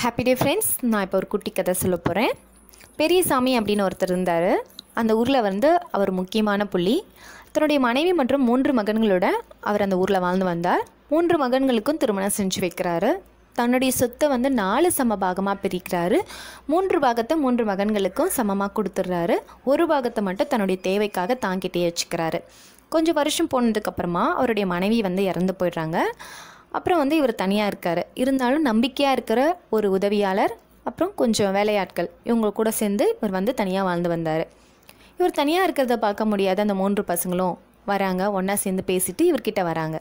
happy day friends நான் இப்போ ஒரு குட்டி கதை சொல்ல போகிறேன் பெரியசாமி அப்படின்னு ஒருத்தர் இருந்தார் அந்த ஊரில் வந்து அவர் முக்கியமான புள்ளி தன்னுடைய மனைவி மற்றும் மூன்று மகன்களோட அவர் அந்த ஊரில் வாழ்ந்து வந்தார் மூன்று மகன்களுக்கும் திருமணம் செஞ்சு வைக்கிறாரு தன்னுடைய சொத்தை வந்து நாலு சம பாகமாக பிரிக்கிறாரு மூன்று பாகத்தை மூன்று மகன்களுக்கும் சமமாக கொடுத்துட்றாரு ஒரு பாகத்தை மட்டும் தன்னுடைய தேவைக்காக தாங்கிட்டே வச்சுக்கிறாரு கொஞ்சம் வருஷம் போனதுக்கப்புறமா அவருடைய மனைவி வந்து இறந்து போயிடுறாங்க அப்புறம் வந்து இவர் தனியாக இருக்கார் இருந்தாலும் நம்பிக்கையாக இருக்கிற ஒரு உதவியாளர் அப்புறம் கொஞ்சம் வேலையாட்கள் இவங்க கூட சேர்ந்து இவர் வந்து தனியாக வாழ்ந்து வந்தார் இவர் தனியாக இருக்கிறத பார்க்க முடியாத அந்த மூன்று பசங்களும் வராங்க ஒன்றா சேர்ந்து பேசிட்டு இவர்கிட்ட வராங்க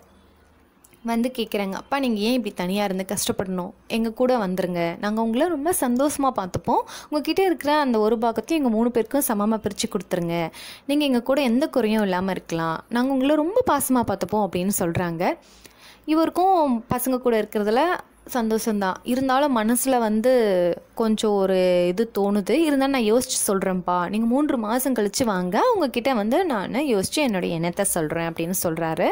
வந்து கேட்குறாங்க அப்பா நீங்கள் ஏன் இப்படி தனியாக இருந்து கஷ்டப்படணும் எங்கள் கூட வந்துருங்க நாங்கள் உங்களை ரொம்ப சந்தோஷமாக பார்த்துப்போம் உங்ககிட்ட இருக்கிற அந்த ஒரு பாக்கத்தையும் எங்கள் மூணு பேருக்கும் சமமாக பிரித்து கொடுத்துருங்க நீங்கள் எங்கள் கூட எந்த குறையும் இல்லாமல் இருக்கலாம் நாங்கள் உங்களை ரொம்ப பாசமாக பார்த்துப்போம் அப்படின்னு சொல்கிறாங்க இவருக்கும் பசங்க கூட இருக்கிறதுல சந்தோஷந்தான் இருந்தாலும் மனசில் வந்து கொஞ்சம் ஒரு இது தோணுது இருந்தாலும் நான் யோசித்து சொல்கிறேன்ப்பா நீங்கள் மூன்று மாதம் கழித்து வாங்க உங்ககிட்ட வந்து நான் யோசித்து என்னுடைய எண்ணத்தை சொல்கிறேன் அப்படின்னு சொல்கிறாரு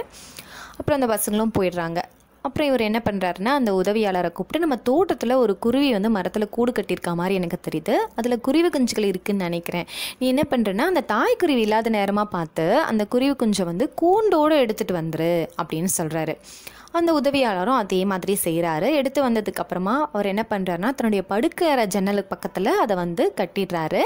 அப்புறம் அந்த பசங்களும் போயிடுறாங்க அப்புறம் இவர் என்ன பண்ணுறாருன்னா அந்த உதவியாளரை கூப்பிட்டு நம்ம தோட்டத்தில் ஒரு குருவி வந்து மரத்தில் கூடு கட்டியிருக்க மாதிரி எனக்கு தெரியுது அதில் குருவி குஞ்சுகள் இருக்குதுன்னு நினைக்கிறேன் நீ என்ன பண்ணுறேன்னா அந்த தாய் குருவி இல்லாத நேரமாக பார்த்து அந்த குருவி குஞ்சை வந்து கூண்டோடு எடுத்துகிட்டு வந்துரு அப்படின்னு சொல்கிறாரு அந்த உதவியாளரும் அதே மாதிரி செய்கிறாரு எடுத்து வந்ததுக்கப்புறமா அவர் என்ன பண்ணுறாருனா தன்னுடைய படுக்கற ஜன்னலுக்கு பக்கத்தில் அதை வந்து கட்டிடுறாரு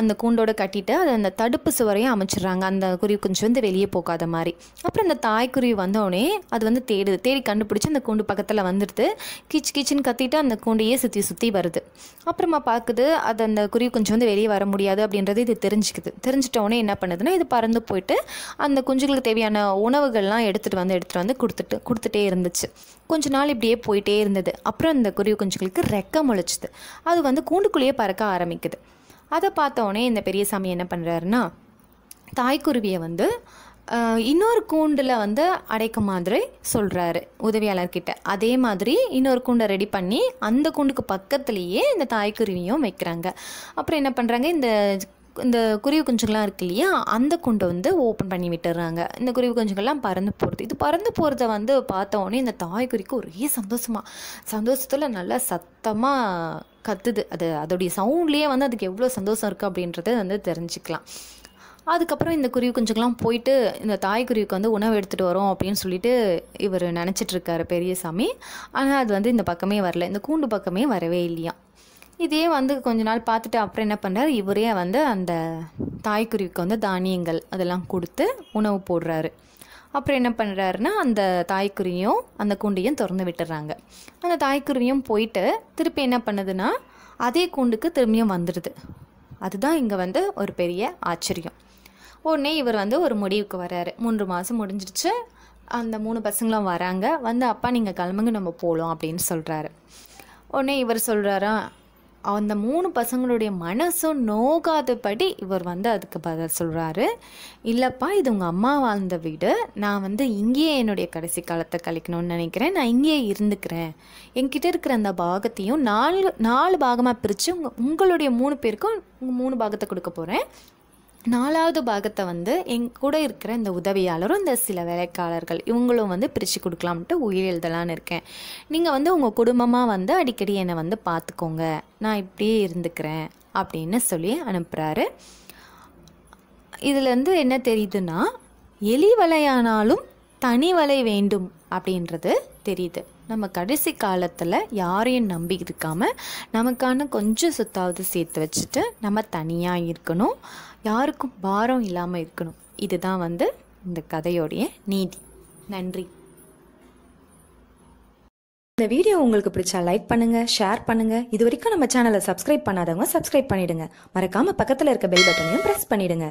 அந்த கூண்டோடு கட்டிட்டு அதை அந்த தடுப்பு சுவரையும் அமைச்சிடுறாங்க அந்த குருவி குஞ்சு வந்து வெளியே போகாத மாதிரி அப்புறம் அந்த தாய்க்குருவி வந்தோடனே அது வந்து தேடுது தேடி கண்டுபிடிச்சி அந்த கூண்டு பக்கத்தில் வந்துடுது கிச் கிச்சின்னு கத்திட்டு அந்த கூண்டையே சுற்றி சுற்றி வருது அப்புறமா பார்க்குது அது அந்த குருவி கொஞ்சம் வந்து வெளியே வர முடியாது அப்படின்றது இது தெரிஞ்சுக்குது தெரிஞ்சிட்டோடனே என்ன பண்ணுதுன்னா இது பறந்து போயிட்டு அந்த குஞ்சுகளுக்கு தேவையான உணவுகள்லாம் எடுத்துகிட்டு வந்து எடுத்துகிட்டு வந்து கொடுத்துட்டு கொடுத்துட்டு வந்துக்கிட்டே இருந்துச்சு கொஞ்ச நாள் இப்படியே போயிட்டே இருந்தது அப்புறம் இந்த குருவி குஞ்சுகளுக்கு ரெக்கம் முளைச்சிது அது வந்து கூண்டுக்குள்ளேயே பறக்க ஆரம்பிக்குது அதை உடனே இந்த பெரிய சாமி என்ன பண்ணுறாருன்னா தாய்க்குருவியை வந்து இன்னொரு கூண்டில் வந்து அடைக்க மாதிரி சொல்கிறாரு உதவியாளர்கிட்ட அதே மாதிரி இன்னொரு கூண்டை ரெடி பண்ணி அந்த கூண்டுக்கு பக்கத்துலேயே இந்த தாய்க்குருவியும் வைக்கிறாங்க அப்புறம் என்ன பண்ணுறாங்க இந்த இந்த குருவி குஞ்சுங்கள்லாம் இருக்கு இல்லையா அந்த குண்டை வந்து ஓப்பன் பண்ணி விட்டுறாங்க இந்த குருவி குஞ்சுங்கள்லாம் பறந்து போகிறது இது பறந்து போகிறத வந்து உடனே இந்த தாய் குறிக்கு ஒரே சந்தோஷமாக சந்தோஷத்தில் நல்லா சத்தமாக கத்துது அது அதோடைய சவுண்ட்லேயே வந்து அதுக்கு எவ்வளோ சந்தோஷம் இருக்குது அப்படின்றத வந்து தெரிஞ்சுக்கலாம் அதுக்கப்புறம் இந்த குருவி குஞ்சுக்கெல்லாம் போயிட்டு இந்த தாய் குருவிக்கு வந்து உணவு எடுத்துகிட்டு வரோம் அப்படின்னு சொல்லிட்டு இவர் நினச்சிட்ருக்காரு பெரியசாமி ஆனால் அது வந்து இந்த பக்கமே வரல இந்த கூண்டு பக்கமே வரவே இல்லையா இதே வந்து கொஞ்ச நாள் பார்த்துட்டு அப்புறம் என்ன பண்ணுறாரு இவரே வந்து அந்த தாய்க்குருவிக்கு வந்து தானியங்கள் அதெல்லாம் கொடுத்து உணவு போடுறாரு அப்புறம் என்ன பண்ணுறாருன்னா அந்த தாய்க்குருவியும் அந்த கூண்டையும் திறந்து விட்டுறாங்க அந்த தாய்க்குருவியும் போயிட்டு திருப்பி என்ன பண்ணுதுன்னா அதே கூண்டுக்கு திரும்பியும் வந்துடுது அதுதான் இங்கே வந்து ஒரு பெரிய ஆச்சரியம் உடனே இவர் வந்து ஒரு முடிவுக்கு வர்றாரு மூன்று மாதம் முடிஞ்சிடுச்சு அந்த மூணு பசங்களும் வராங்க வந்து அப்பா நீங்கள் கிளம்புங்க நம்ம போகலாம் அப்படின்னு சொல்கிறாரு உடனே இவர் சொல்கிறாரா அந்த மூணு பசங்களுடைய மனசும் நோகாதபடி இவர் வந்து அதுக்கு பதில் சொல்கிறாரு இல்லைப்பா இது உங்கள் அம்மா வாழ்ந்த வீடு நான் வந்து இங்கேயே என்னுடைய கடைசி காலத்தை கழிக்கணும்னு நினைக்கிறேன் நான் இங்கேயே இருந்துக்கிறேன் என்கிட்ட இருக்கிற அந்த பாகத்தையும் நாலு நாலு பாகமாக பிரித்து உங்கள் உங்களுடைய மூணு பேருக்கும் உங்கள் மூணு பாகத்தை கொடுக்க போகிறேன் நாலாவது பாகத்தை வந்து எங் கூட இருக்கிற இந்த உதவியாளரும் இந்த சில வேலைக்காரர்கள் இவங்களும் வந்து பிரித்து கொடுக்கலாம்ட்டு உயிர் எழுதலான்னு இருக்கேன் நீங்கள் வந்து உங்கள் குடும்பமாக வந்து அடிக்கடி என்னை வந்து பார்த்துக்கோங்க நான் இப்படியே இருந்துக்கிறேன் அப்படின்னு சொல்லி அனுப்புகிறாரு இதுலேருந்து என்ன தெரியுதுன்னா எலி வலையானாலும் தனி வலை வேண்டும் அப்படின்றது தெரியுது நம்ம கடைசி காலத்தில் யாரையும் நம்பி இருக்காமல் நமக்கான கொஞ்சம் சொத்தாவது சேர்த்து வச்சுட்டு நம்ம தனியாக இருக்கணும் யாருக்கும் பாரம் இல்லாமல் இருக்கணும் இதுதான் வந்து இந்த கதையோடைய நீதி நன்றி இந்த வீடியோ உங்களுக்கு பிடிச்சா லைக் பண்ணுங்க ஷேர் பண்ணுங்க இது வரைக்கும் நம்ம சேனலை சப்ஸ்கிரைப் பண்ணாதவங்க சப்ஸ்கிரைப் பண்ணிடுங்க மறக்காம பக்கத்தில் இருக்க பெல் பட்டனையும் ப்ரெஸ் பண்ணிடுங்க